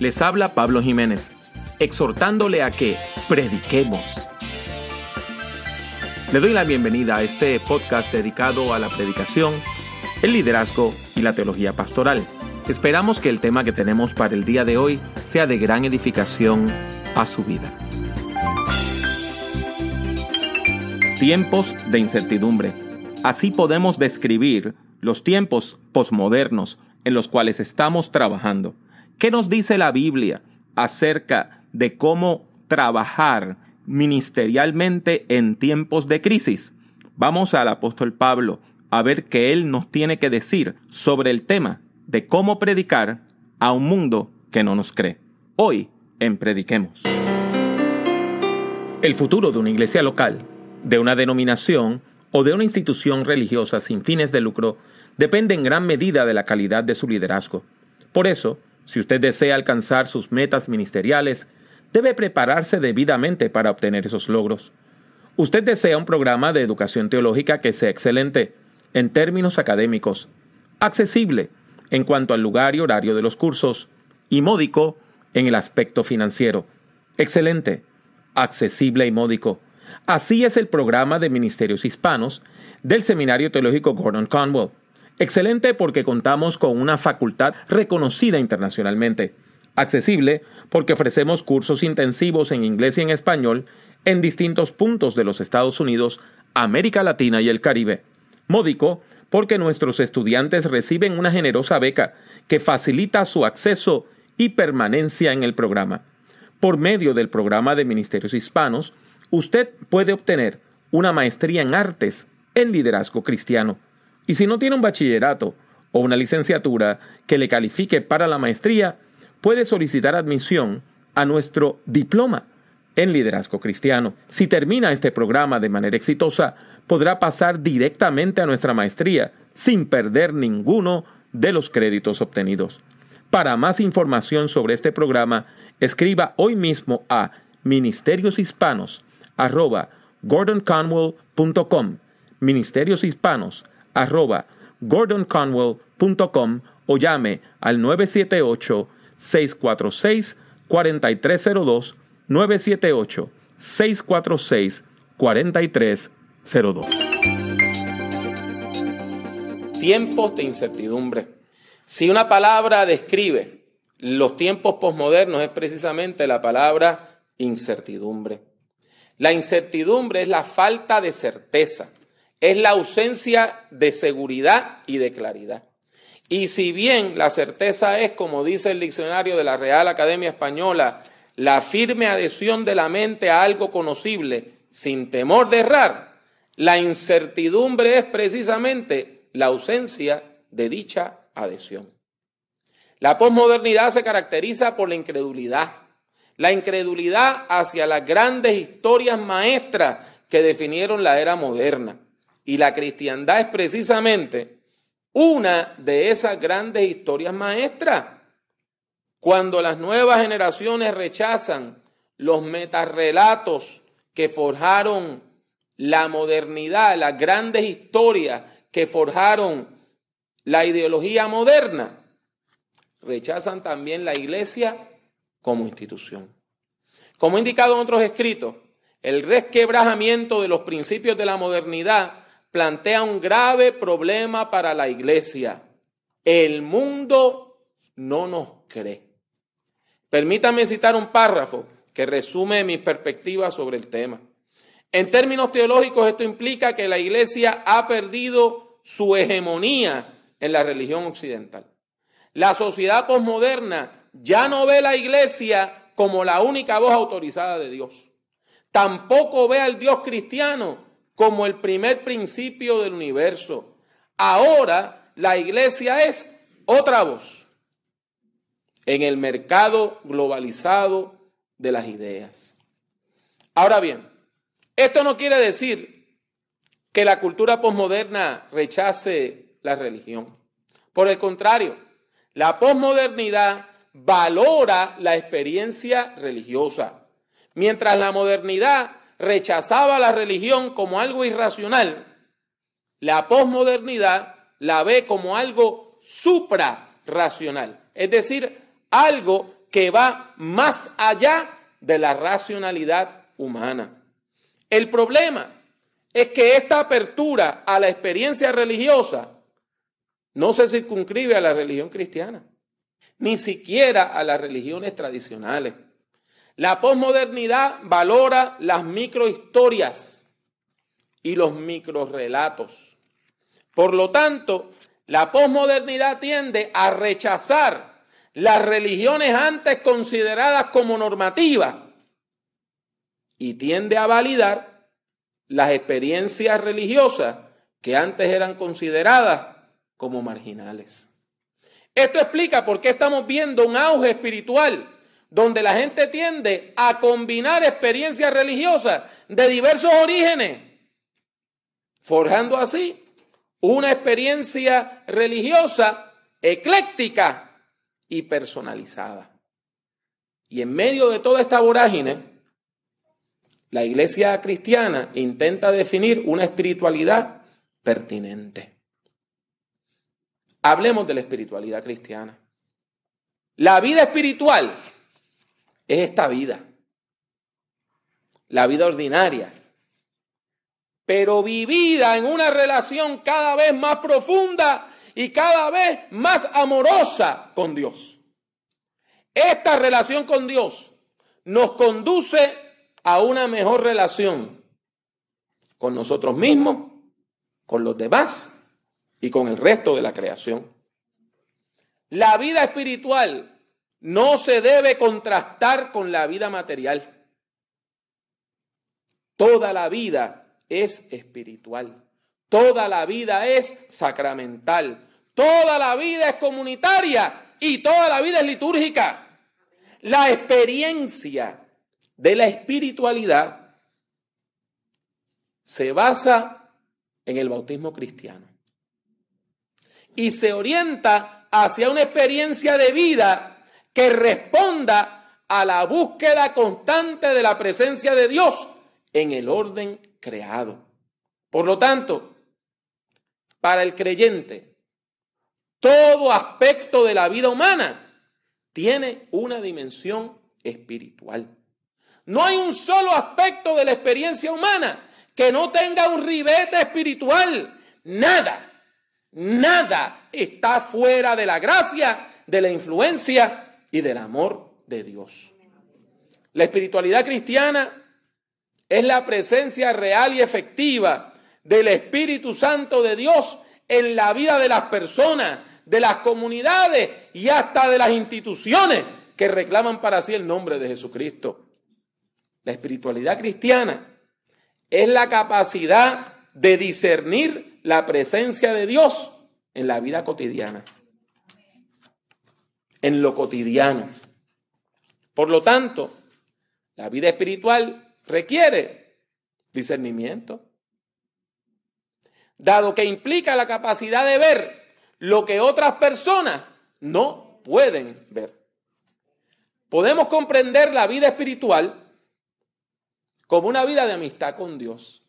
Les habla Pablo Jiménez, exhortándole a que prediquemos. Le doy la bienvenida a este podcast dedicado a la predicación, el liderazgo y la teología pastoral. Esperamos que el tema que tenemos para el día de hoy sea de gran edificación a su vida. Tiempos de incertidumbre. Así podemos describir los tiempos posmodernos en los cuales estamos trabajando. ¿Qué nos dice la Biblia acerca de cómo trabajar ministerialmente en tiempos de crisis? Vamos al apóstol Pablo a ver qué él nos tiene que decir sobre el tema de cómo predicar a un mundo que no nos cree. Hoy en Prediquemos. El futuro de una iglesia local, de una denominación o de una institución religiosa sin fines de lucro depende en gran medida de la calidad de su liderazgo. Por eso, si usted desea alcanzar sus metas ministeriales, debe prepararse debidamente para obtener esos logros. Usted desea un programa de educación teológica que sea excelente en términos académicos, accesible en cuanto al lugar y horario de los cursos, y módico en el aspecto financiero. Excelente, accesible y módico. Así es el programa de ministerios hispanos del Seminario Teológico Gordon Conwell. Excelente porque contamos con una facultad reconocida internacionalmente. Accesible porque ofrecemos cursos intensivos en inglés y en español en distintos puntos de los Estados Unidos, América Latina y el Caribe. Módico porque nuestros estudiantes reciben una generosa beca que facilita su acceso y permanencia en el programa. Por medio del programa de Ministerios Hispanos, usted puede obtener una maestría en artes en liderazgo cristiano y si no tiene un bachillerato o una licenciatura que le califique para la maestría, puede solicitar admisión a nuestro diploma en liderazgo cristiano. Si termina este programa de manera exitosa, podrá pasar directamente a nuestra maestría sin perder ninguno de los créditos obtenidos. Para más información sobre este programa, escriba hoy mismo a ministerioshispanos.com ministerioshispanos arroba gordonconwell.com o llame al 978-646-4302, 978-646-4302. Tiempos de incertidumbre. Si una palabra describe los tiempos posmodernos es precisamente la palabra incertidumbre. La incertidumbre es la falta de certeza es la ausencia de seguridad y de claridad. Y si bien la certeza es, como dice el diccionario de la Real Academia Española, la firme adhesión de la mente a algo conocible sin temor de errar, la incertidumbre es precisamente la ausencia de dicha adhesión. La posmodernidad se caracteriza por la incredulidad, la incredulidad hacia las grandes historias maestras que definieron la era moderna. Y la cristiandad es precisamente una de esas grandes historias maestras. Cuando las nuevas generaciones rechazan los metarrelatos que forjaron la modernidad, las grandes historias que forjaron la ideología moderna, rechazan también la iglesia como institución. Como he indicado en otros escritos, el resquebrajamiento de los principios de la modernidad plantea un grave problema para la iglesia. El mundo no nos cree. Permítame citar un párrafo que resume mis perspectivas sobre el tema. En términos teológicos, esto implica que la iglesia ha perdido su hegemonía en la religión occidental. La sociedad posmoderna ya no ve la iglesia como la única voz autorizada de Dios. Tampoco ve al Dios cristiano como el primer principio del universo. Ahora la iglesia es otra voz en el mercado globalizado de las ideas. Ahora bien, esto no quiere decir que la cultura posmoderna rechace la religión. Por el contrario, la posmodernidad valora la experiencia religiosa, mientras la modernidad rechazaba la religión como algo irracional, la posmodernidad la ve como algo suprarracional, es decir, algo que va más allá de la racionalidad humana. El problema es que esta apertura a la experiencia religiosa no se circunscribe a la religión cristiana, ni siquiera a las religiones tradicionales. La posmodernidad valora las microhistorias y los microrelatos. Por lo tanto, la posmodernidad tiende a rechazar las religiones antes consideradas como normativas y tiende a validar las experiencias religiosas que antes eran consideradas como marginales. Esto explica por qué estamos viendo un auge espiritual donde la gente tiende a combinar experiencias religiosas de diversos orígenes, forjando así una experiencia religiosa ecléctica y personalizada. Y en medio de toda esta vorágine, la iglesia cristiana intenta definir una espiritualidad pertinente. Hablemos de la espiritualidad cristiana. La vida espiritual es esta vida, la vida ordinaria, pero vivida en una relación cada vez más profunda y cada vez más amorosa con Dios. Esta relación con Dios nos conduce a una mejor relación con nosotros mismos, con los demás y con el resto de la creación. La vida espiritual no se debe contrastar con la vida material. Toda la vida es espiritual. Toda la vida es sacramental. Toda la vida es comunitaria y toda la vida es litúrgica. La experiencia de la espiritualidad se basa en el bautismo cristiano y se orienta hacia una experiencia de vida que responda a la búsqueda constante de la presencia de Dios en el orden creado. Por lo tanto, para el creyente, todo aspecto de la vida humana tiene una dimensión espiritual. No hay un solo aspecto de la experiencia humana que no tenga un ribete espiritual. Nada, nada está fuera de la gracia, de la influencia y del amor de Dios. La espiritualidad cristiana es la presencia real y efectiva del Espíritu Santo de Dios en la vida de las personas, de las comunidades y hasta de las instituciones que reclaman para sí el nombre de Jesucristo. La espiritualidad cristiana es la capacidad de discernir la presencia de Dios en la vida cotidiana en lo cotidiano. Por lo tanto, la vida espiritual requiere discernimiento, dado que implica la capacidad de ver lo que otras personas no pueden ver. Podemos comprender la vida espiritual como una vida de amistad con Dios.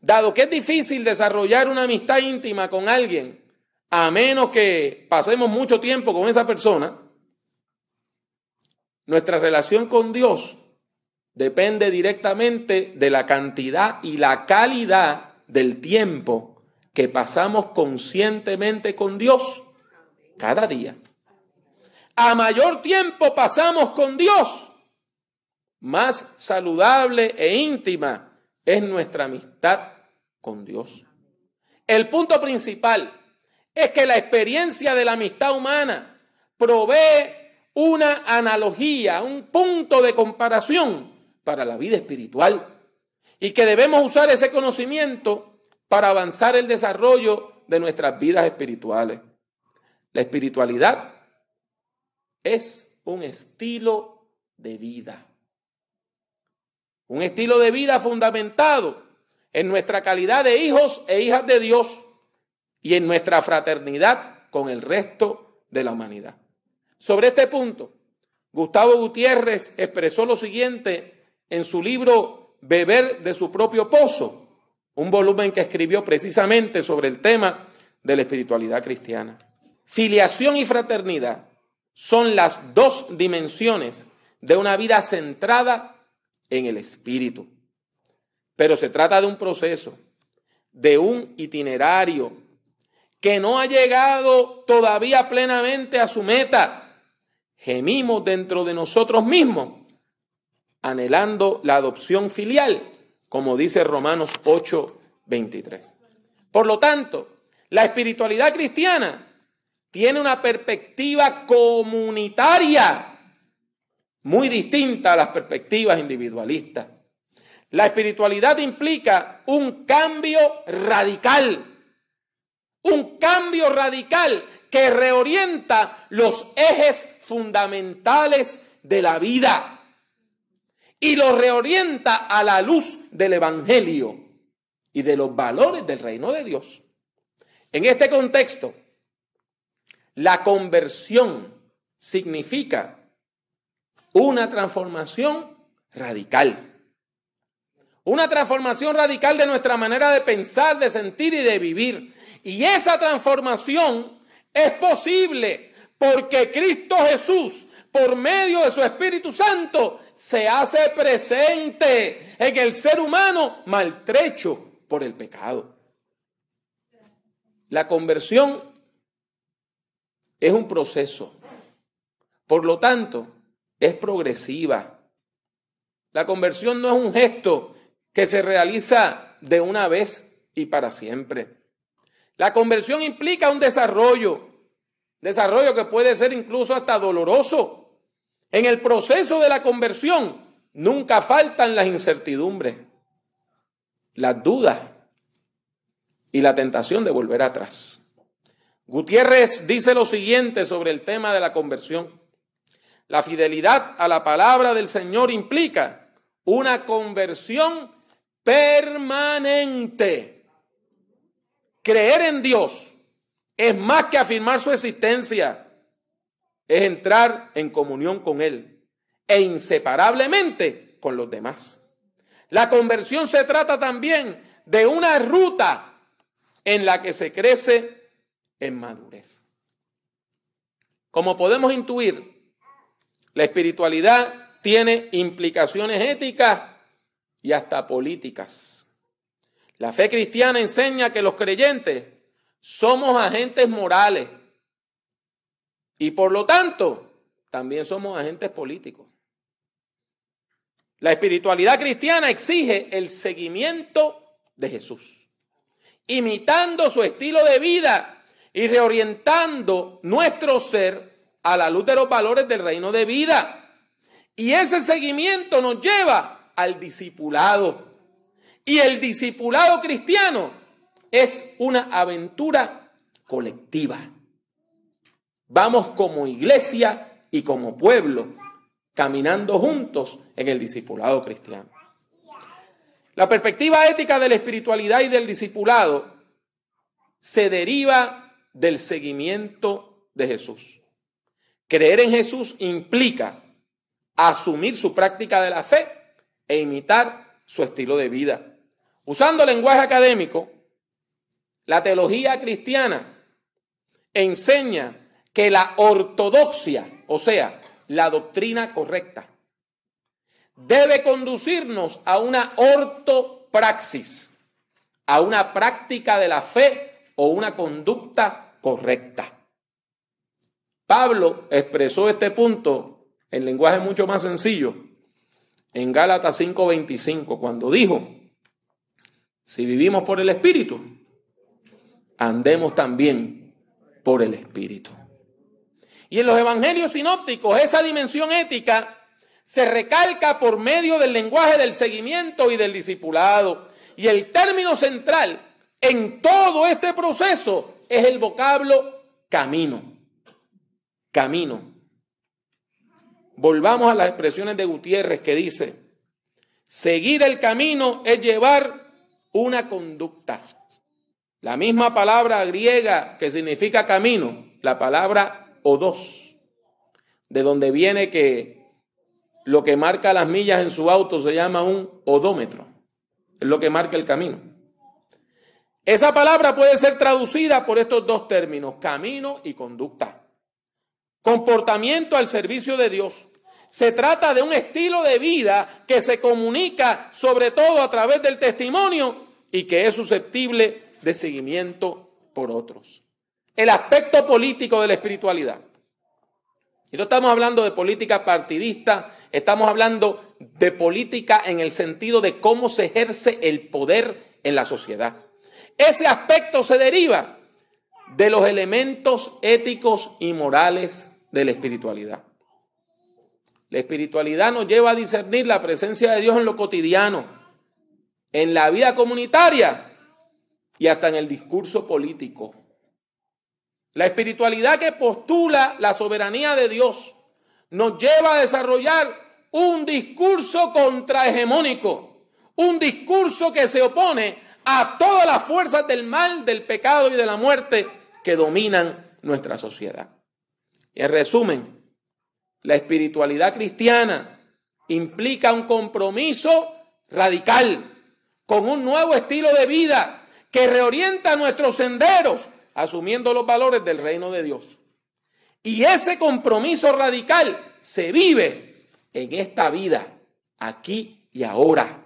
Dado que es difícil desarrollar una amistad íntima con alguien a menos que pasemos mucho tiempo con esa persona, nuestra relación con Dios depende directamente de la cantidad y la calidad del tiempo que pasamos conscientemente con Dios cada día. A mayor tiempo pasamos con Dios, más saludable e íntima es nuestra amistad con Dios. El punto principal es que la experiencia de la amistad humana provee una analogía, un punto de comparación para la vida espiritual y que debemos usar ese conocimiento para avanzar el desarrollo de nuestras vidas espirituales. La espiritualidad es un estilo de vida, un estilo de vida fundamentado en nuestra calidad de hijos e hijas de Dios y en nuestra fraternidad con el resto de la humanidad. Sobre este punto, Gustavo Gutiérrez expresó lo siguiente en su libro Beber de su propio pozo, un volumen que escribió precisamente sobre el tema de la espiritualidad cristiana. Filiación y fraternidad son las dos dimensiones de una vida centrada en el espíritu. Pero se trata de un proceso, de un itinerario que no ha llegado todavía plenamente a su meta, gemimos dentro de nosotros mismos, anhelando la adopción filial, como dice Romanos 8.23 Por lo tanto, la espiritualidad cristiana tiene una perspectiva comunitaria muy distinta a las perspectivas individualistas. La espiritualidad implica un cambio radical un cambio radical que reorienta los ejes fundamentales de la vida y los reorienta a la luz del Evangelio y de los valores del reino de Dios. En este contexto, la conversión significa una transformación radical. Una transformación radical de nuestra manera de pensar, de sentir y de vivir. Y esa transformación es posible porque Cristo Jesús, por medio de su Espíritu Santo, se hace presente en el ser humano maltrecho por el pecado. La conversión es un proceso. Por lo tanto, es progresiva. La conversión no es un gesto que se realiza de una vez y para siempre. La conversión implica un desarrollo, desarrollo que puede ser incluso hasta doloroso. En el proceso de la conversión nunca faltan las incertidumbres, las dudas y la tentación de volver atrás. Gutiérrez dice lo siguiente sobre el tema de la conversión. La fidelidad a la palabra del Señor implica una conversión permanente. Creer en Dios es más que afirmar su existencia, es entrar en comunión con Él e inseparablemente con los demás. La conversión se trata también de una ruta en la que se crece en madurez. Como podemos intuir, la espiritualidad tiene implicaciones éticas y hasta políticas. La fe cristiana enseña que los creyentes somos agentes morales y por lo tanto también somos agentes políticos. La espiritualidad cristiana exige el seguimiento de Jesús, imitando su estilo de vida y reorientando nuestro ser a la luz de los valores del reino de vida. Y ese seguimiento nos lleva al discipulado y el discipulado cristiano es una aventura colectiva. Vamos como iglesia y como pueblo caminando juntos en el discipulado cristiano. La perspectiva ética de la espiritualidad y del discipulado se deriva del seguimiento de Jesús. Creer en Jesús implica asumir su práctica de la fe e imitar su estilo de vida usando lenguaje académico, la teología cristiana enseña que la ortodoxia, o sea, la doctrina correcta, debe conducirnos a una ortopraxis, a una práctica de la fe o una conducta correcta. Pablo expresó este punto en lenguaje mucho más sencillo en Gálatas 5:25, cuando dijo, si vivimos por el Espíritu, andemos también por el Espíritu. Y en los evangelios sinópticos, esa dimensión ética se recalca por medio del lenguaje del seguimiento y del discipulado. Y el término central en todo este proceso es el vocablo camino. Camino. Volvamos a las expresiones de Gutiérrez que dice, seguir el camino es llevar una conducta. La misma palabra griega que significa camino, la palabra dos de donde viene que lo que marca las millas en su auto se llama un odómetro, es lo que marca el camino. Esa palabra puede ser traducida por estos dos términos, camino y conducta. Comportamiento al servicio de Dios, se trata de un estilo de vida que se comunica sobre todo a través del testimonio y que es susceptible de seguimiento por otros. El aspecto político de la espiritualidad. Y no estamos hablando de política partidista, estamos hablando de política en el sentido de cómo se ejerce el poder en la sociedad. Ese aspecto se deriva de los elementos éticos y morales de la espiritualidad. La espiritualidad nos lleva a discernir la presencia de Dios en lo cotidiano, en la vida comunitaria y hasta en el discurso político. La espiritualidad que postula la soberanía de Dios nos lleva a desarrollar un discurso contrahegemónico, un discurso que se opone a todas las fuerzas del mal, del pecado y de la muerte que dominan nuestra sociedad. En resumen, la espiritualidad cristiana implica un compromiso radical con un nuevo estilo de vida que reorienta nuestros senderos, asumiendo los valores del reino de Dios. Y ese compromiso radical se vive en esta vida, aquí y ahora.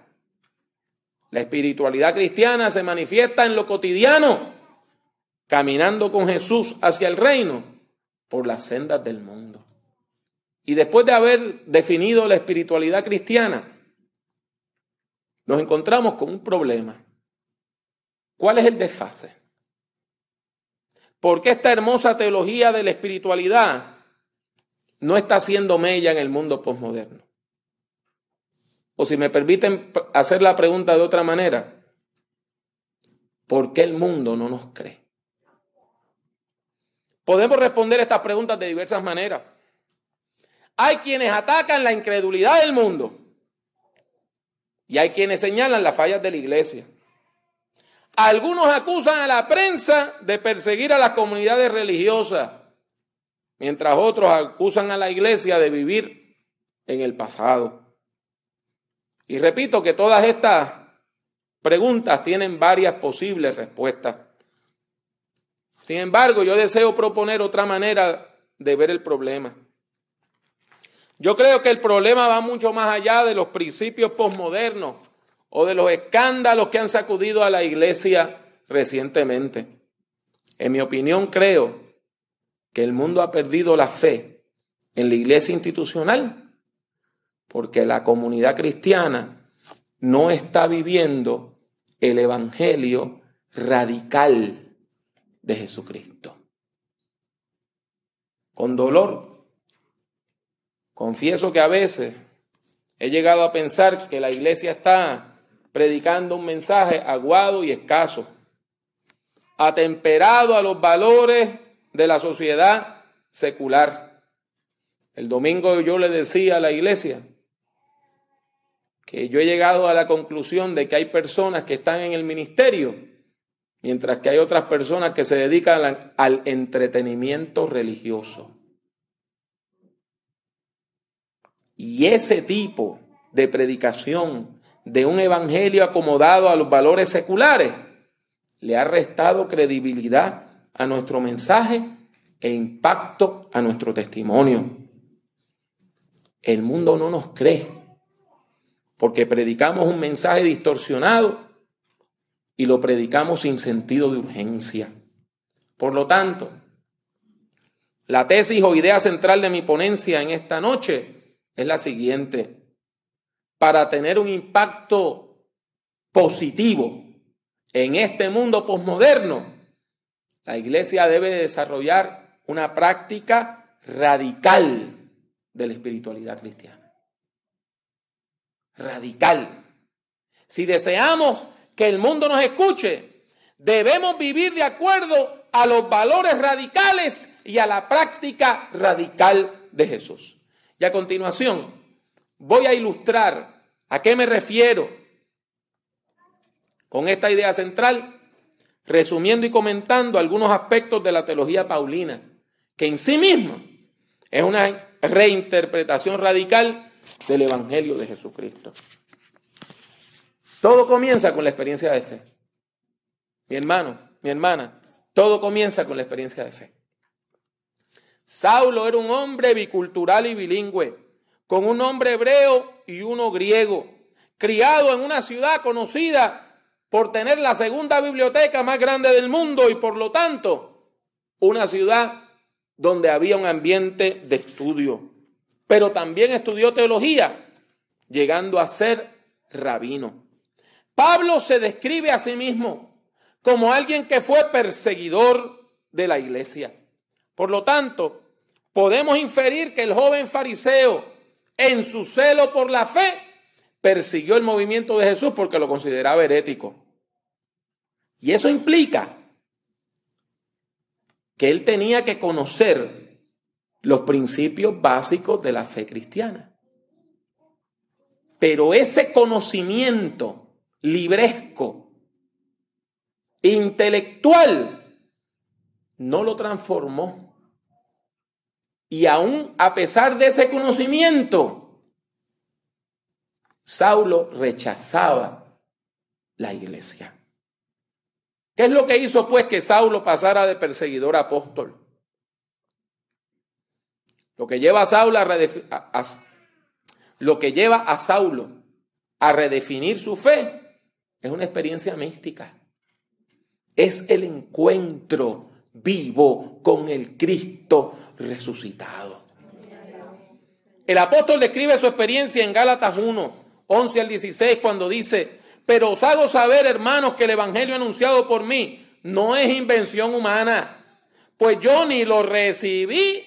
La espiritualidad cristiana se manifiesta en lo cotidiano, caminando con Jesús hacia el reino por las sendas del mundo. Y después de haber definido la espiritualidad cristiana, nos encontramos con un problema. ¿Cuál es el desfase? ¿Por qué esta hermosa teología de la espiritualidad no está siendo mella en el mundo posmoderno? O si me permiten hacer la pregunta de otra manera, ¿por qué el mundo no nos cree? Podemos responder estas preguntas de diversas maneras. Hay quienes atacan la incredulidad del mundo y hay quienes señalan las fallas de la iglesia. Algunos acusan a la prensa de perseguir a las comunidades religiosas, mientras otros acusan a la iglesia de vivir en el pasado. Y repito que todas estas preguntas tienen varias posibles respuestas. Sin embargo, yo deseo proponer otra manera de ver el problema. Yo creo que el problema va mucho más allá de los principios posmodernos o de los escándalos que han sacudido a la iglesia recientemente. En mi opinión, creo que el mundo ha perdido la fe en la iglesia institucional porque la comunidad cristiana no está viviendo el evangelio radical de Jesucristo. Con dolor Confieso que a veces he llegado a pensar que la iglesia está predicando un mensaje aguado y escaso, atemperado a los valores de la sociedad secular. El domingo yo le decía a la iglesia que yo he llegado a la conclusión de que hay personas que están en el ministerio, mientras que hay otras personas que se dedican al entretenimiento religioso. Y ese tipo de predicación de un evangelio acomodado a los valores seculares le ha restado credibilidad a nuestro mensaje e impacto a nuestro testimonio. El mundo no nos cree porque predicamos un mensaje distorsionado y lo predicamos sin sentido de urgencia. Por lo tanto, la tesis o idea central de mi ponencia en esta noche es la siguiente. Para tener un impacto positivo en este mundo posmoderno, la iglesia debe desarrollar una práctica radical de la espiritualidad cristiana. Radical. Si deseamos que el mundo nos escuche, debemos vivir de acuerdo a los valores radicales y a la práctica radical de Jesús. Y a continuación, voy a ilustrar a qué me refiero con esta idea central, resumiendo y comentando algunos aspectos de la teología paulina, que en sí mismo es una reinterpretación radical del Evangelio de Jesucristo. Todo comienza con la experiencia de fe. Mi hermano, mi hermana, todo comienza con la experiencia de fe. Saulo era un hombre bicultural y bilingüe, con un nombre hebreo y uno griego, criado en una ciudad conocida por tener la segunda biblioteca más grande del mundo y por lo tanto una ciudad donde había un ambiente de estudio. Pero también estudió teología, llegando a ser rabino. Pablo se describe a sí mismo como alguien que fue perseguidor de la iglesia. Por lo tanto, podemos inferir que el joven fariseo, en su celo por la fe, persiguió el movimiento de Jesús porque lo consideraba herético. Y eso implica que él tenía que conocer los principios básicos de la fe cristiana. Pero ese conocimiento libresco, intelectual, no lo transformó y aún a pesar de ese conocimiento, Saulo rechazaba la iglesia. ¿Qué es lo que hizo pues que Saulo pasara de perseguidor a apóstol? Lo que lleva a Saulo a, lo que lleva a Saulo a redefinir su fe es una experiencia mística. Es el encuentro vivo con el Cristo resucitado. El apóstol describe su experiencia en Gálatas 1, 11 al 16, cuando dice, pero os hago saber, hermanos, que el Evangelio anunciado por mí no es invención humana, pues yo ni lo recibí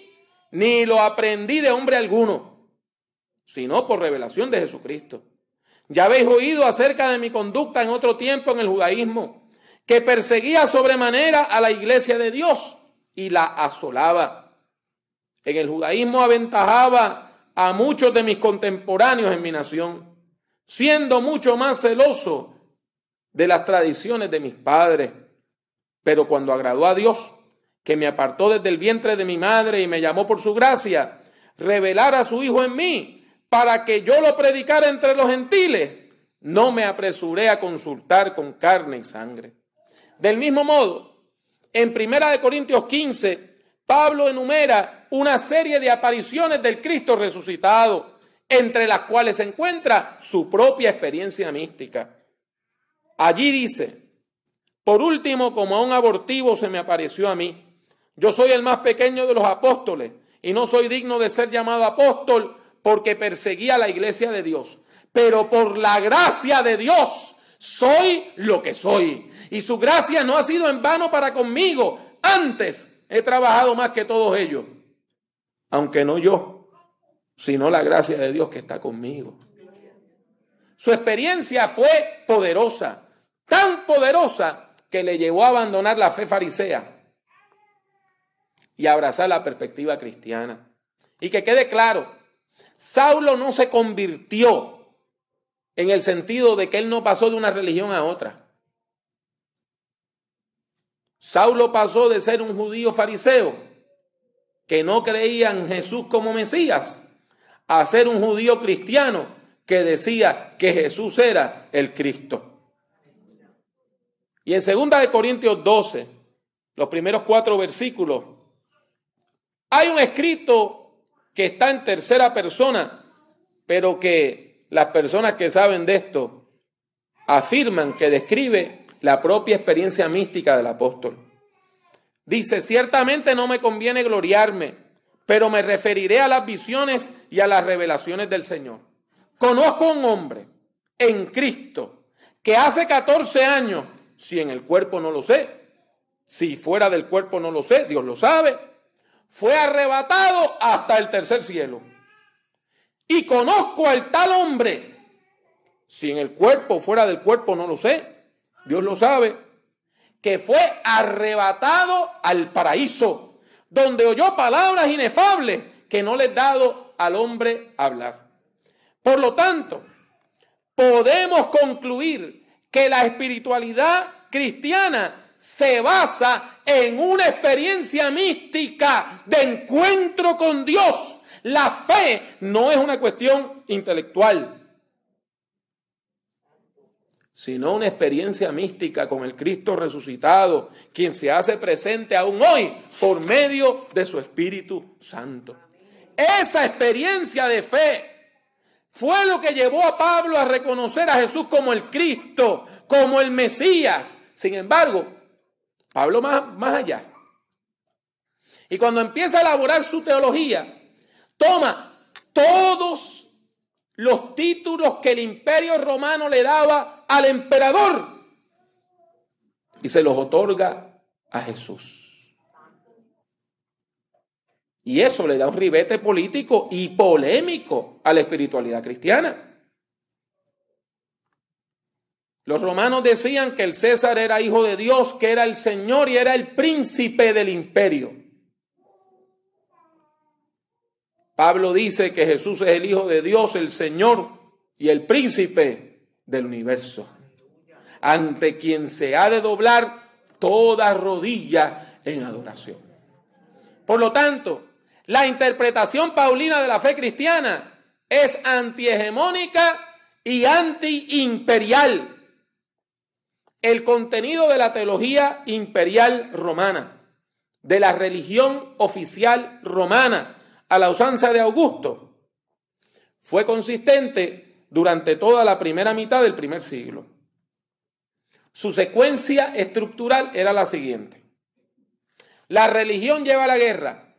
ni lo aprendí de hombre alguno, sino por revelación de Jesucristo. Ya habéis oído acerca de mi conducta en otro tiempo en el judaísmo, que perseguía sobremanera a la iglesia de Dios y la asolaba en el judaísmo aventajaba a muchos de mis contemporáneos en mi nación, siendo mucho más celoso de las tradiciones de mis padres. Pero cuando agradó a Dios, que me apartó desde el vientre de mi madre y me llamó por su gracia, revelar a su Hijo en mí para que yo lo predicara entre los gentiles, no me apresuré a consultar con carne y sangre. Del mismo modo, en Primera de Corintios 15, Pablo enumera una serie de apariciones del Cristo resucitado, entre las cuales se encuentra su propia experiencia mística. Allí dice, por último, como a un abortivo se me apareció a mí, yo soy el más pequeño de los apóstoles y no soy digno de ser llamado apóstol porque perseguía la iglesia de Dios, pero por la gracia de Dios soy lo que soy. Y su gracia no ha sido en vano para conmigo, antes he trabajado más que todos ellos aunque no yo, sino la gracia de Dios que está conmigo. Su experiencia fue poderosa, tan poderosa que le llevó a abandonar la fe farisea y abrazar la perspectiva cristiana. Y que quede claro, Saulo no se convirtió en el sentido de que él no pasó de una religión a otra. Saulo pasó de ser un judío fariseo que no creían Jesús como Mesías a ser un judío cristiano que decía que Jesús era el Cristo. Y en 2 Corintios 12, los primeros cuatro versículos, hay un escrito que está en tercera persona, pero que las personas que saben de esto afirman que describe la propia experiencia mística del apóstol. Dice, ciertamente no me conviene gloriarme, pero me referiré a las visiones y a las revelaciones del Señor. Conozco un hombre en Cristo que hace 14 años, si en el cuerpo no lo sé, si fuera del cuerpo no lo sé, Dios lo sabe, fue arrebatado hasta el tercer cielo. Y conozco al tal hombre, si en el cuerpo fuera del cuerpo no lo sé, Dios lo sabe, que fue arrebatado al paraíso, donde oyó palabras inefables que no les dado al hombre hablar. Por lo tanto, podemos concluir que la espiritualidad cristiana se basa en una experiencia mística de encuentro con Dios. La fe no es una cuestión intelectual sino una experiencia mística con el Cristo resucitado, quien se hace presente aún hoy por medio de su Espíritu Santo. Esa experiencia de fe fue lo que llevó a Pablo a reconocer a Jesús como el Cristo, como el Mesías. Sin embargo, Pablo más, más allá. Y cuando empieza a elaborar su teología, toma todos los títulos que el imperio romano le daba al emperador y se los otorga a Jesús. Y eso le da un ribete político y polémico a la espiritualidad cristiana. Los romanos decían que el César era hijo de Dios, que era el Señor y era el príncipe del imperio. Pablo dice que Jesús es el Hijo de Dios, el Señor y el príncipe del universo, ante quien se ha de doblar toda rodilla en adoración. Por lo tanto, la interpretación paulina de la fe cristiana es antihegemónica y antiimperial. El contenido de la teología imperial romana, de la religión oficial romana, la usanza de Augusto, fue consistente durante toda la primera mitad del primer siglo. Su secuencia estructural era la siguiente. La religión lleva a la guerra.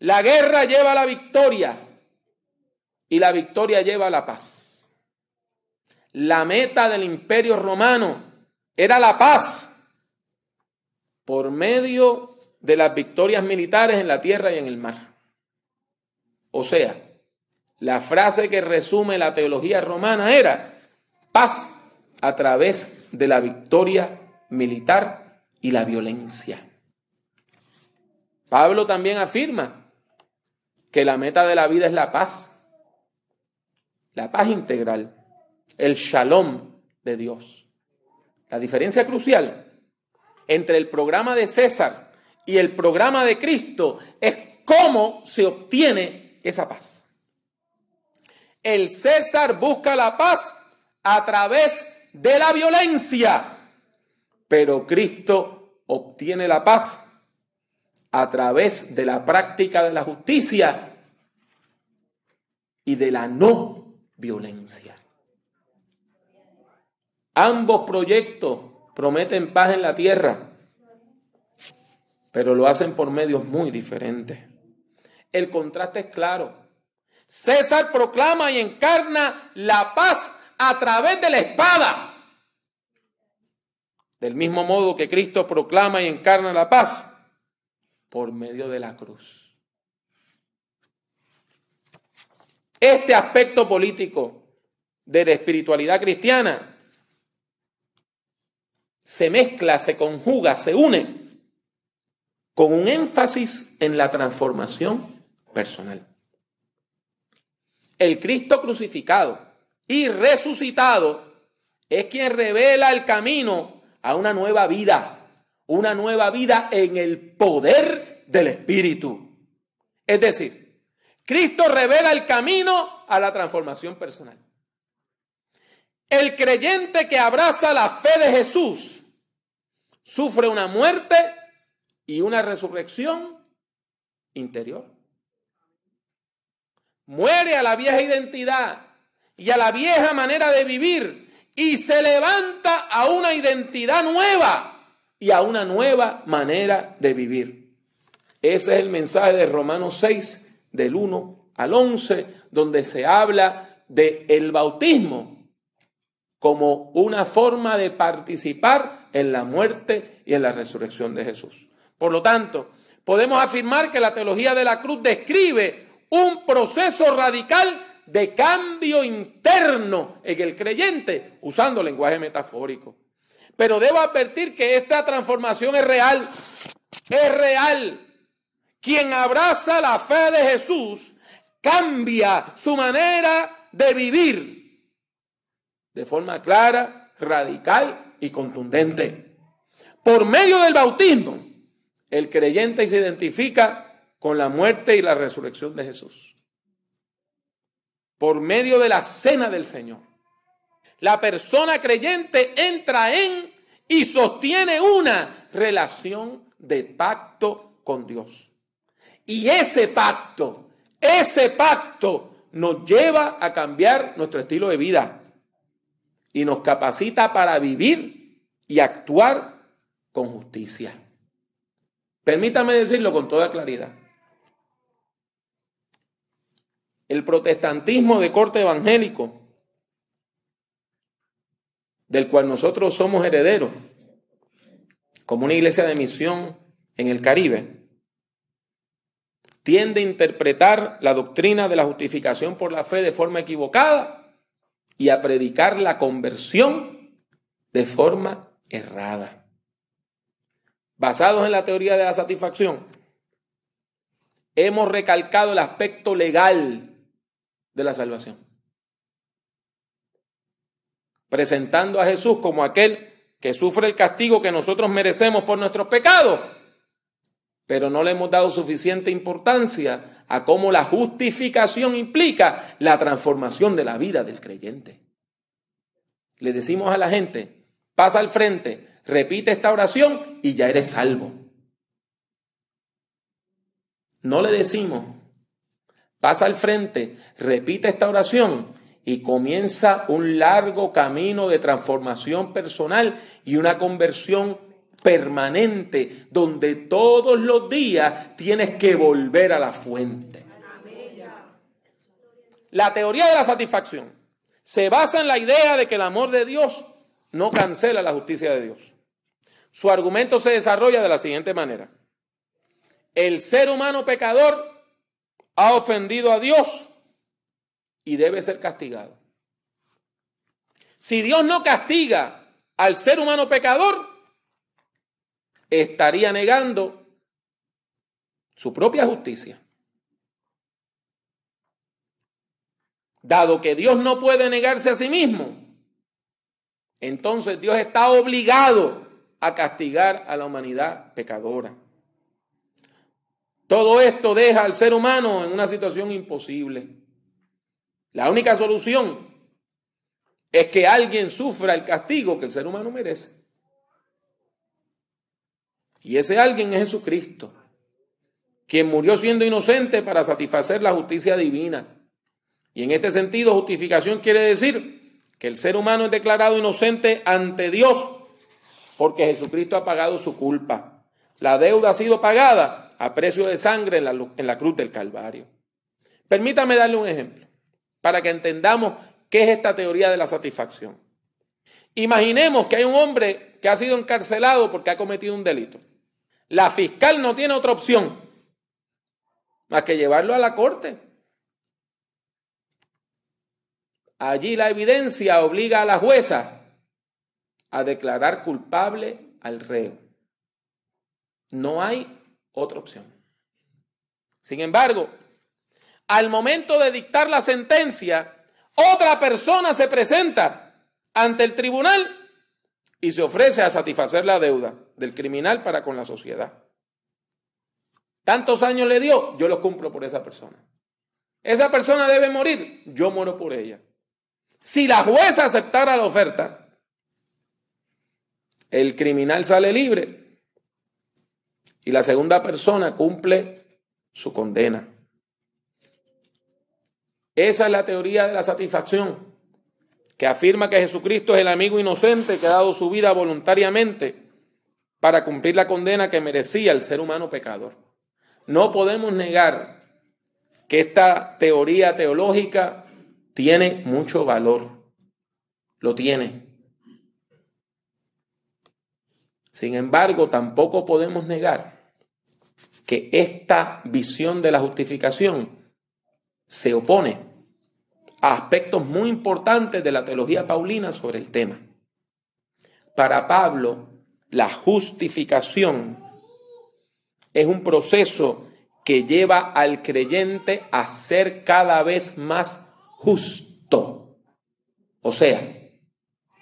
La guerra lleva a la victoria. Y la victoria lleva a la paz. La meta del imperio romano era la paz por medio de las victorias militares en la tierra y en el mar. O sea, la frase que resume la teología romana era paz a través de la victoria militar y la violencia. Pablo también afirma que la meta de la vida es la paz, la paz integral, el shalom de Dios. La diferencia crucial entre el programa de César y el programa de Cristo es cómo se obtiene esa paz. El César busca la paz a través de la violencia, pero Cristo obtiene la paz a través de la práctica de la justicia y de la no violencia. Ambos proyectos prometen paz en la tierra pero lo hacen por medios muy diferentes. El contraste es claro. César proclama y encarna la paz a través de la espada. Del mismo modo que Cristo proclama y encarna la paz por medio de la cruz. Este aspecto político de la espiritualidad cristiana se mezcla, se conjuga, se une con un énfasis en la transformación personal. El Cristo crucificado y resucitado es quien revela el camino a una nueva vida, una nueva vida en el poder del Espíritu. Es decir, Cristo revela el camino a la transformación personal. El creyente que abraza la fe de Jesús sufre una muerte y una resurrección interior. Muere a la vieja identidad y a la vieja manera de vivir y se levanta a una identidad nueva y a una nueva manera de vivir. Ese es el mensaje de Romanos 6 del 1 al 11 donde se habla de el bautismo como una forma de participar en la muerte y en la resurrección de Jesús. Por lo tanto, podemos afirmar que la teología de la cruz describe un proceso radical de cambio interno en el creyente, usando lenguaje metafórico. Pero debo advertir que esta transformación es real, es real. Quien abraza la fe de Jesús cambia su manera de vivir de forma clara, radical y contundente. Por medio del bautismo, el creyente se identifica con la muerte y la resurrección de Jesús. Por medio de la cena del Señor. La persona creyente entra en y sostiene una relación de pacto con Dios. Y ese pacto, ese pacto nos lleva a cambiar nuestro estilo de vida y nos capacita para vivir y actuar con justicia. Permítame decirlo con toda claridad. El protestantismo de corte evangélico, del cual nosotros somos herederos, como una iglesia de misión en el Caribe, tiende a interpretar la doctrina de la justificación por la fe de forma equivocada y a predicar la conversión de forma errada basados en la teoría de la satisfacción, hemos recalcado el aspecto legal de la salvación, presentando a Jesús como aquel que sufre el castigo que nosotros merecemos por nuestros pecados, pero no le hemos dado suficiente importancia a cómo la justificación implica la transformación de la vida del creyente. Le decimos a la gente, pasa al frente, Repite esta oración y ya eres salvo. No le decimos, pasa al frente, repite esta oración y comienza un largo camino de transformación personal y una conversión permanente donde todos los días tienes que volver a la fuente. La teoría de la satisfacción se basa en la idea de que el amor de Dios no cancela la justicia de Dios. Su argumento se desarrolla de la siguiente manera. El ser humano pecador ha ofendido a Dios y debe ser castigado. Si Dios no castiga al ser humano pecador, estaría negando su propia justicia. Dado que Dios no puede negarse a sí mismo, entonces Dios está obligado a castigar a la humanidad pecadora. Todo esto deja al ser humano en una situación imposible. La única solución es que alguien sufra el castigo que el ser humano merece. Y ese alguien es Jesucristo, quien murió siendo inocente para satisfacer la justicia divina. Y en este sentido, justificación quiere decir que el ser humano es declarado inocente ante Dios, porque Jesucristo ha pagado su culpa. La deuda ha sido pagada a precio de sangre en la, en la cruz del Calvario. Permítame darle un ejemplo para que entendamos qué es esta teoría de la satisfacción. Imaginemos que hay un hombre que ha sido encarcelado porque ha cometido un delito. La fiscal no tiene otra opción más que llevarlo a la corte Allí la evidencia obliga a la jueza a declarar culpable al reo. No hay otra opción. Sin embargo, al momento de dictar la sentencia, otra persona se presenta ante el tribunal y se ofrece a satisfacer la deuda del criminal para con la sociedad. Tantos años le dio, yo los cumplo por esa persona. Esa persona debe morir, yo muero por ella. Si la jueza aceptara la oferta, el criminal sale libre y la segunda persona cumple su condena. Esa es la teoría de la satisfacción, que afirma que Jesucristo es el amigo inocente que ha dado su vida voluntariamente para cumplir la condena que merecía el ser humano pecador. No podemos negar que esta teoría teológica tiene mucho valor. Lo tiene. Sin embargo, tampoco podemos negar que esta visión de la justificación se opone a aspectos muy importantes de la teología paulina sobre el tema. Para Pablo, la justificación es un proceso que lleva al creyente a ser cada vez más justo. O sea,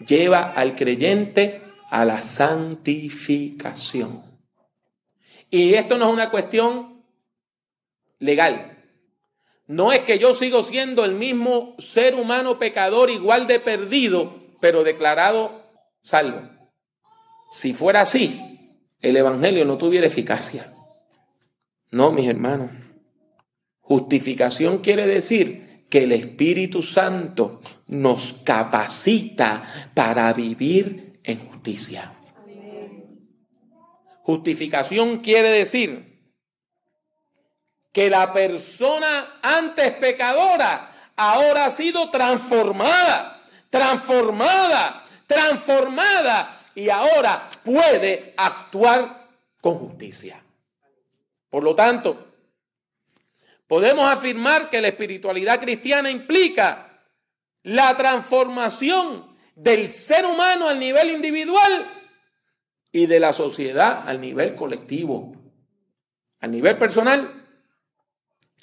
lleva al creyente a la santificación. Y esto no es una cuestión legal. No es que yo sigo siendo el mismo ser humano pecador igual de perdido, pero declarado salvo. Si fuera así, el Evangelio no tuviera eficacia. No, mis hermanos. Justificación quiere decir que el Espíritu Santo nos capacita para vivir en justicia. Justificación quiere decir que la persona antes pecadora ahora ha sido transformada, transformada, transformada y ahora puede actuar con justicia. Por lo tanto, Podemos afirmar que la espiritualidad cristiana implica la transformación del ser humano al nivel individual y de la sociedad al nivel colectivo. A nivel personal,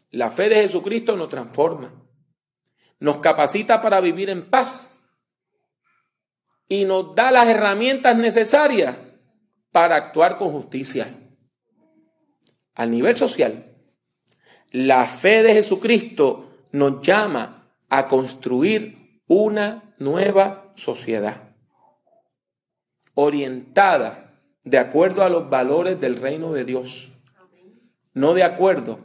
la fe de Jesucristo nos transforma, nos capacita para vivir en paz y nos da las herramientas necesarias para actuar con justicia. al nivel social, la fe de Jesucristo nos llama a construir una nueva sociedad orientada de acuerdo a los valores del reino de Dios, no de acuerdo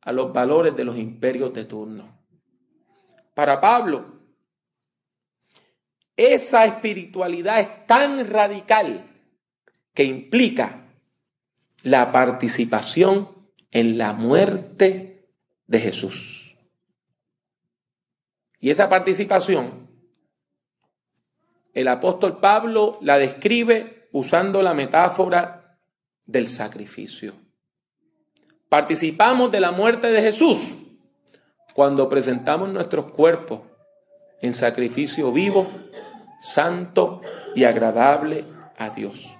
a los valores de los imperios de turno. Para Pablo, esa espiritualidad es tan radical que implica la participación en la muerte de Jesús. Y esa participación, el apóstol Pablo la describe usando la metáfora del sacrificio. Participamos de la muerte de Jesús cuando presentamos nuestros cuerpos en sacrificio vivo, santo y agradable a Dios.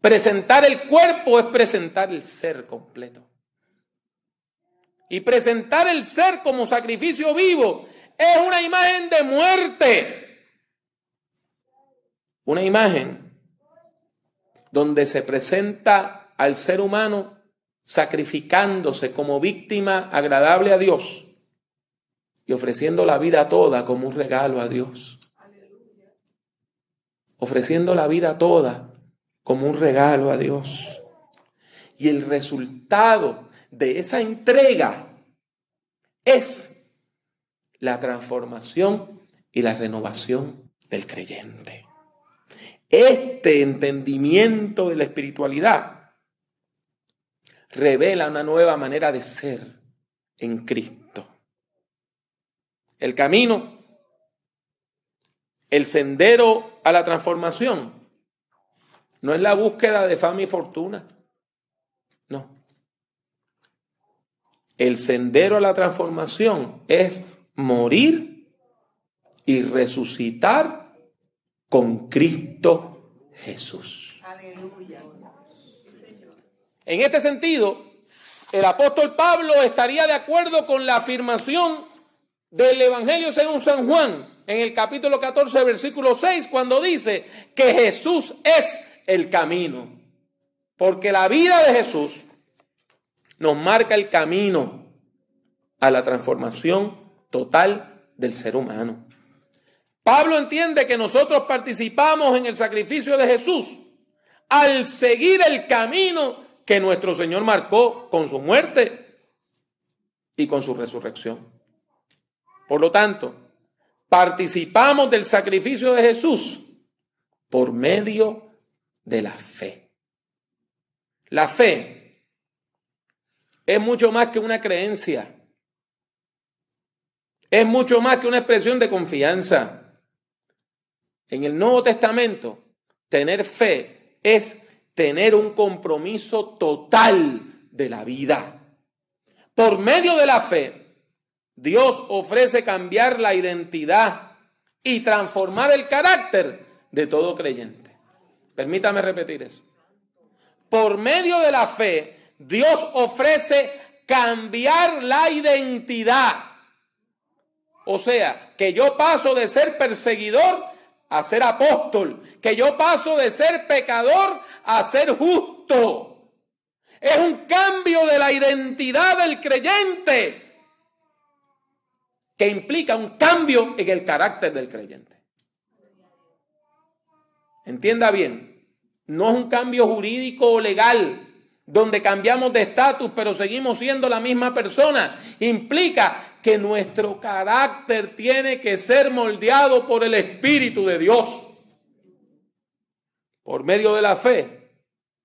Presentar el cuerpo es presentar el ser completo. Y presentar el ser como sacrificio vivo es una imagen de muerte. Una imagen donde se presenta al ser humano sacrificándose como víctima agradable a Dios y ofreciendo la vida toda como un regalo a Dios. Ofreciendo la vida toda como un regalo a Dios. Y el resultado de esa entrega es la transformación y la renovación del creyente. Este entendimiento de la espiritualidad revela una nueva manera de ser en Cristo. El camino, el sendero a la transformación, no es la búsqueda de fama y fortuna, El sendero a la transformación es morir y resucitar con Cristo Jesús. En este sentido, el apóstol Pablo estaría de acuerdo con la afirmación del Evangelio según San Juan en el capítulo 14, versículo 6, cuando dice que Jesús es el camino. Porque la vida de Jesús nos marca el camino a la transformación total del ser humano. Pablo entiende que nosotros participamos en el sacrificio de Jesús al seguir el camino que nuestro Señor marcó con su muerte y con su resurrección. Por lo tanto, participamos del sacrificio de Jesús por medio de la fe. La fe es mucho más que una creencia. Es mucho más que una expresión de confianza. En el Nuevo Testamento, tener fe es tener un compromiso total de la vida. Por medio de la fe, Dios ofrece cambiar la identidad y transformar el carácter de todo creyente. Permítame repetir eso. Por medio de la fe, Dios ofrece cambiar la identidad. O sea, que yo paso de ser perseguidor a ser apóstol, que yo paso de ser pecador a ser justo. Es un cambio de la identidad del creyente que implica un cambio en el carácter del creyente. Entienda bien, no es un cambio jurídico o legal, donde cambiamos de estatus, pero seguimos siendo la misma persona. Implica que nuestro carácter tiene que ser moldeado por el Espíritu de Dios, por medio de la fe.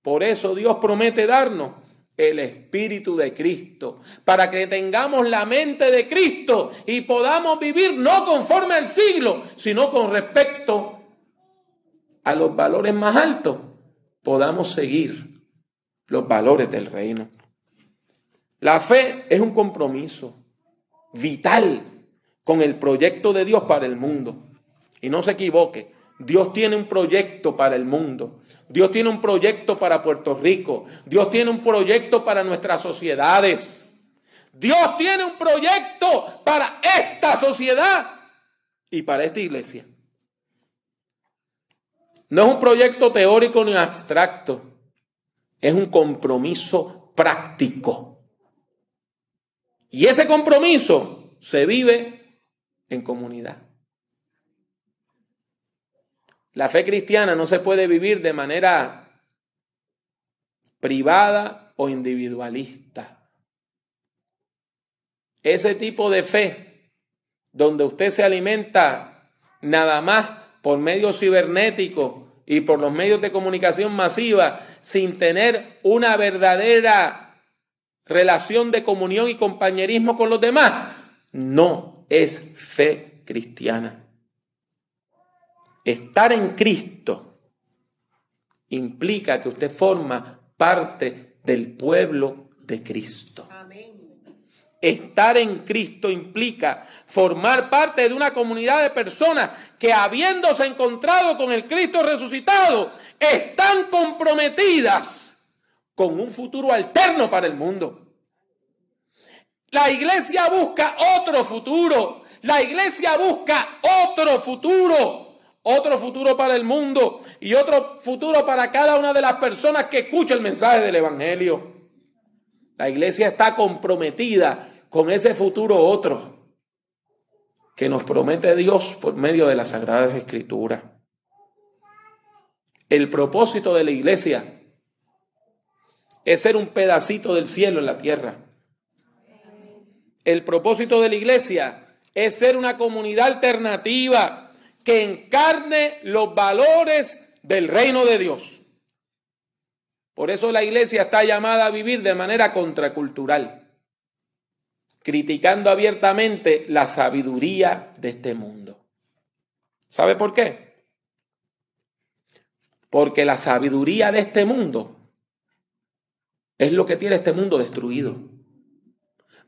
Por eso Dios promete darnos el Espíritu de Cristo, para que tengamos la mente de Cristo y podamos vivir no conforme al siglo, sino con respecto a los valores más altos, podamos seguir los valores del reino. La fe es un compromiso vital con el proyecto de Dios para el mundo. Y no se equivoque, Dios tiene un proyecto para el mundo. Dios tiene un proyecto para Puerto Rico. Dios tiene un proyecto para nuestras sociedades. Dios tiene un proyecto para esta sociedad y para esta iglesia. No es un proyecto teórico ni abstracto es un compromiso práctico. Y ese compromiso se vive en comunidad. La fe cristiana no se puede vivir de manera privada o individualista. Ese tipo de fe donde usted se alimenta nada más por medios cibernéticos y por los medios de comunicación masiva sin tener una verdadera relación de comunión y compañerismo con los demás, no es fe cristiana. Estar en Cristo implica que usted forma parte del pueblo de Cristo. Estar en Cristo implica formar parte de una comunidad de personas que habiéndose encontrado con el Cristo resucitado, están comprometidas con un futuro alterno para el mundo. La iglesia busca otro futuro. La iglesia busca otro futuro. Otro futuro para el mundo y otro futuro para cada una de las personas que escucha el mensaje del Evangelio. La iglesia está comprometida con ese futuro otro que nos promete Dios por medio de las Sagradas Escrituras. El propósito de la iglesia es ser un pedacito del cielo en la tierra. El propósito de la iglesia es ser una comunidad alternativa que encarne los valores del reino de Dios. Por eso la iglesia está llamada a vivir de manera contracultural, criticando abiertamente la sabiduría de este mundo. ¿Sabe por qué? Porque la sabiduría de este mundo es lo que tiene este mundo destruido.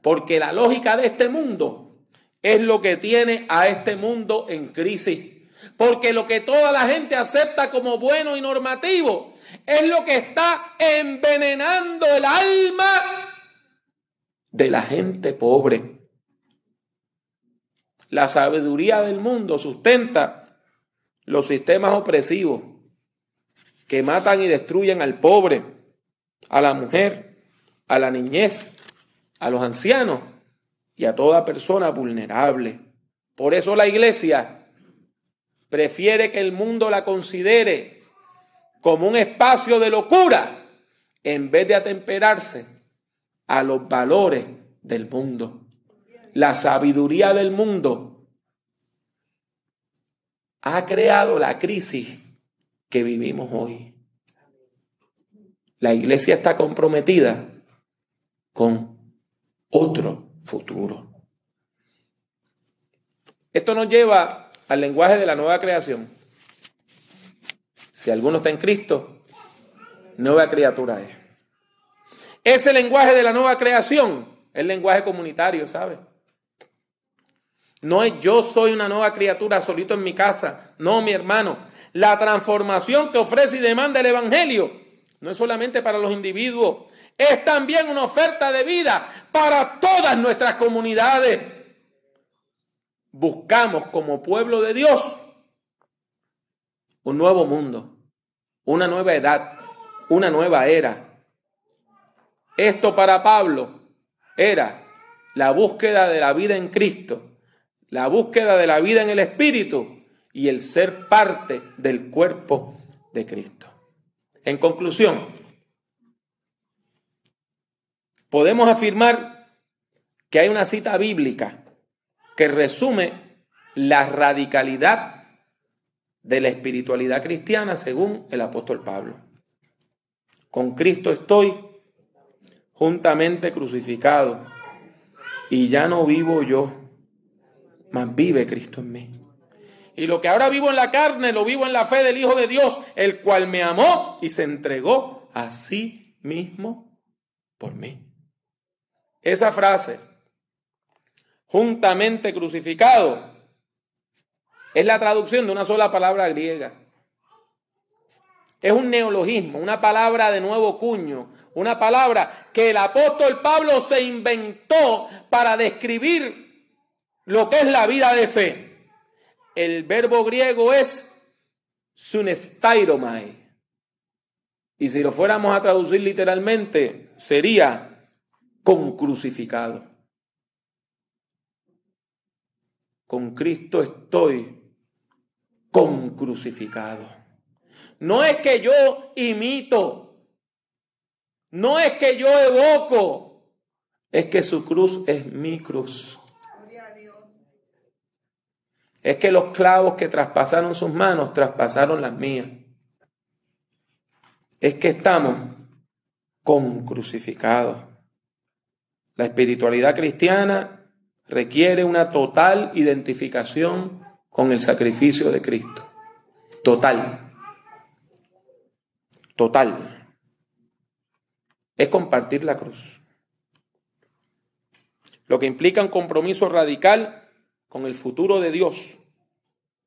Porque la lógica de este mundo es lo que tiene a este mundo en crisis. Porque lo que toda la gente acepta como bueno y normativo es lo que está envenenando el alma de la gente pobre. La sabiduría del mundo sustenta los sistemas opresivos que matan y destruyen al pobre, a la mujer, a la niñez, a los ancianos y a toda persona vulnerable. Por eso la iglesia prefiere que el mundo la considere como un espacio de locura en vez de atemperarse a los valores del mundo. La sabiduría del mundo ha creado la crisis que vivimos hoy. La iglesia está comprometida con otro futuro. Esto nos lleva al lenguaje de la nueva creación. Si alguno está en Cristo, nueva criatura es. Ese lenguaje de la nueva creación es lenguaje comunitario, ¿sabe? No es yo soy una nueva criatura solito en mi casa. No, mi hermano, la transformación que ofrece y demanda el Evangelio no es solamente para los individuos, es también una oferta de vida para todas nuestras comunidades. Buscamos como pueblo de Dios un nuevo mundo, una nueva edad, una nueva era. Esto para Pablo era la búsqueda de la vida en Cristo, la búsqueda de la vida en el Espíritu y el ser parte del cuerpo de Cristo. En conclusión, podemos afirmar que hay una cita bíblica que resume la radicalidad de la espiritualidad cristiana según el apóstol Pablo. Con Cristo estoy juntamente crucificado y ya no vivo yo, mas vive Cristo en mí. Y lo que ahora vivo en la carne, lo vivo en la fe del Hijo de Dios, el cual me amó y se entregó a sí mismo por mí. Esa frase, juntamente crucificado, es la traducción de una sola palabra griega. Es un neologismo, una palabra de nuevo cuño, una palabra que el apóstol Pablo se inventó para describir lo que es la vida de fe. El verbo griego es sunestairomai. Y si lo fuéramos a traducir literalmente, sería con crucificado. Con Cristo estoy con crucificado. No es que yo imito, no es que yo evoco, es que su cruz es mi cruz es que los clavos que traspasaron sus manos traspasaron las mías. Es que estamos con crucificados. La espiritualidad cristiana requiere una total identificación con el sacrificio de Cristo. Total. Total. Es compartir la cruz. Lo que implica un compromiso radical con el futuro de Dios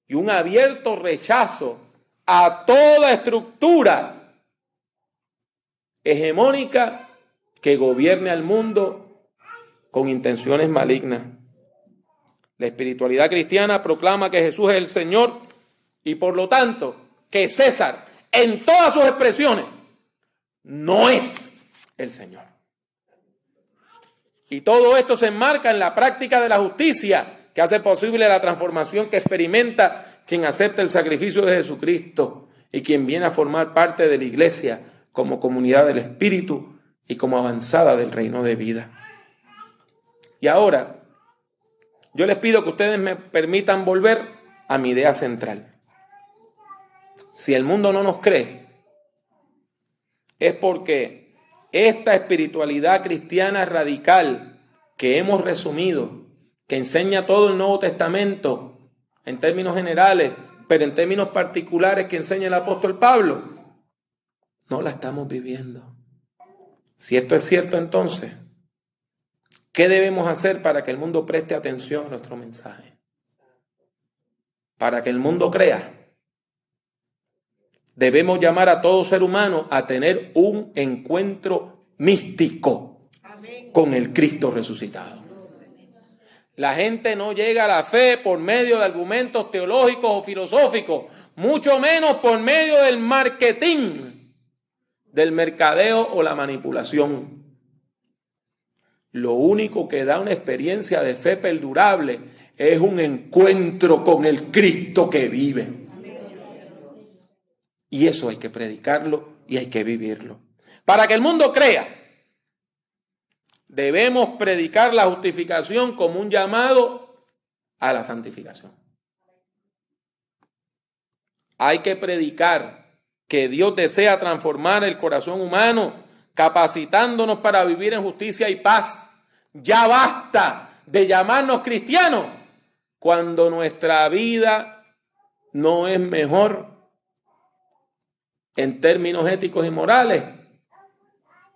y un abierto rechazo a toda estructura hegemónica que gobierne al mundo con intenciones malignas. La espiritualidad cristiana proclama que Jesús es el Señor y por lo tanto que César en todas sus expresiones no es el Señor. Y todo esto se enmarca en la práctica de la justicia que hace posible la transformación que experimenta quien acepta el sacrificio de Jesucristo y quien viene a formar parte de la iglesia como comunidad del Espíritu y como avanzada del reino de vida. Y ahora, yo les pido que ustedes me permitan volver a mi idea central. Si el mundo no nos cree, es porque esta espiritualidad cristiana radical que hemos resumido enseña todo el Nuevo Testamento en términos generales, pero en términos particulares que enseña el apóstol Pablo, no la estamos viviendo. Si esto es cierto entonces, ¿qué debemos hacer para que el mundo preste atención a nuestro mensaje? Para que el mundo crea. Debemos llamar a todo ser humano a tener un encuentro místico con el Cristo resucitado. La gente no llega a la fe por medio de argumentos teológicos o filosóficos, mucho menos por medio del marketing, del mercadeo o la manipulación. Lo único que da una experiencia de fe perdurable es un encuentro con el Cristo que vive. Y eso hay que predicarlo y hay que vivirlo. Para que el mundo crea Debemos predicar la justificación como un llamado a la santificación. Hay que predicar que Dios desea transformar el corazón humano, capacitándonos para vivir en justicia y paz. Ya basta de llamarnos cristianos cuando nuestra vida no es mejor en términos éticos y morales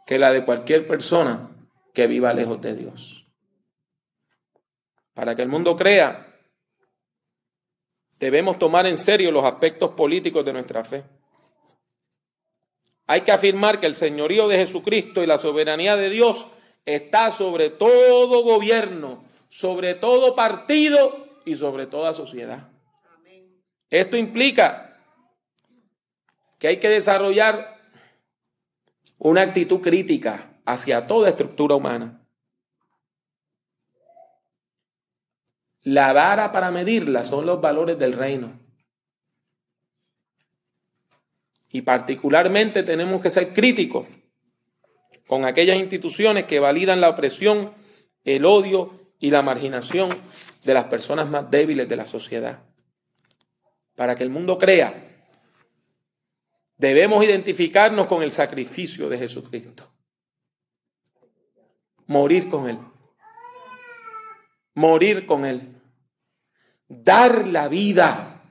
que la de cualquier persona que viva lejos de Dios. Para que el mundo crea, debemos tomar en serio los aspectos políticos de nuestra fe. Hay que afirmar que el señorío de Jesucristo y la soberanía de Dios está sobre todo gobierno, sobre todo partido y sobre toda sociedad. Esto implica que hay que desarrollar una actitud crítica hacia toda estructura humana. La vara para medirla son los valores del reino. Y particularmente tenemos que ser críticos con aquellas instituciones que validan la opresión, el odio y la marginación de las personas más débiles de la sociedad. Para que el mundo crea, debemos identificarnos con el sacrificio de Jesucristo morir con Él. Morir con Él. Dar la vida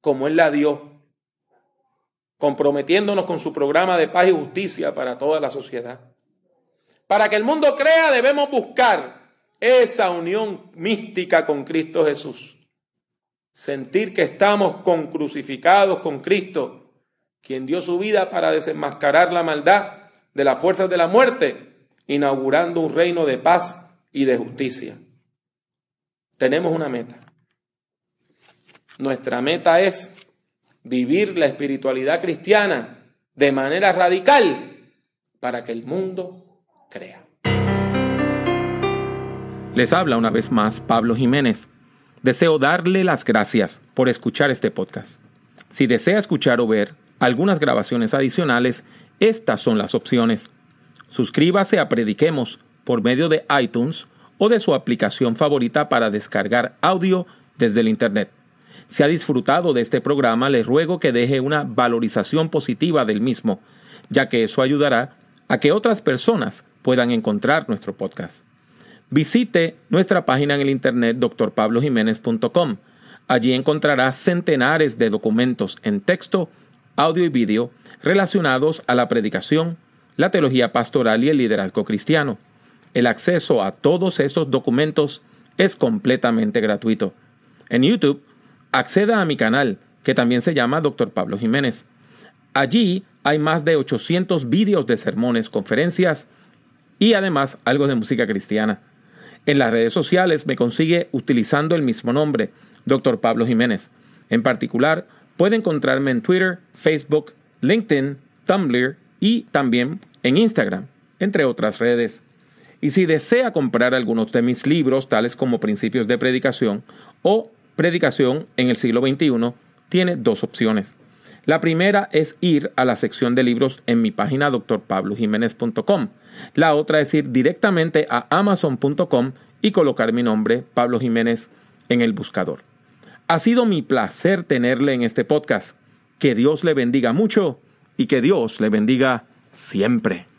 como Él la dio, comprometiéndonos con su programa de paz y justicia para toda la sociedad. Para que el mundo crea debemos buscar esa unión mística con Cristo Jesús. Sentir que estamos con crucificados con Cristo, quien dio su vida para desenmascarar la maldad de las fuerzas de la muerte inaugurando un reino de paz y de justicia. Tenemos una meta. Nuestra meta es vivir la espiritualidad cristiana de manera radical para que el mundo crea. Les habla una vez más Pablo Jiménez. Deseo darle las gracias por escuchar este podcast. Si desea escuchar o ver algunas grabaciones adicionales, estas son las opciones Suscríbase a Prediquemos por medio de iTunes o de su aplicación favorita para descargar audio desde el Internet. Si ha disfrutado de este programa, le ruego que deje una valorización positiva del mismo, ya que eso ayudará a que otras personas puedan encontrar nuestro podcast. Visite nuestra página en el internet drpablojiménez.com. Allí encontrará centenares de documentos en texto, audio y vídeo relacionados a la predicación, la teología pastoral y el liderazgo cristiano. El acceso a todos estos documentos es completamente gratuito. En YouTube, acceda a mi canal, que también se llama Dr. Pablo Jiménez. Allí hay más de 800 vídeos de sermones, conferencias y además algo de música cristiana. En las redes sociales me consigue utilizando el mismo nombre, Dr. Pablo Jiménez. En particular, puede encontrarme en Twitter, Facebook, LinkedIn, Tumblr y también en Instagram, entre otras redes. Y si desea comprar algunos de mis libros, tales como Principios de Predicación o Predicación en el siglo XXI, tiene dos opciones. La primera es ir a la sección de libros en mi página drpablojiménez.com. La otra es ir directamente a amazon.com y colocar mi nombre, Pablo Jiménez, en el buscador. Ha sido mi placer tenerle en este podcast. Que Dios le bendiga mucho y que Dios le bendiga siempre.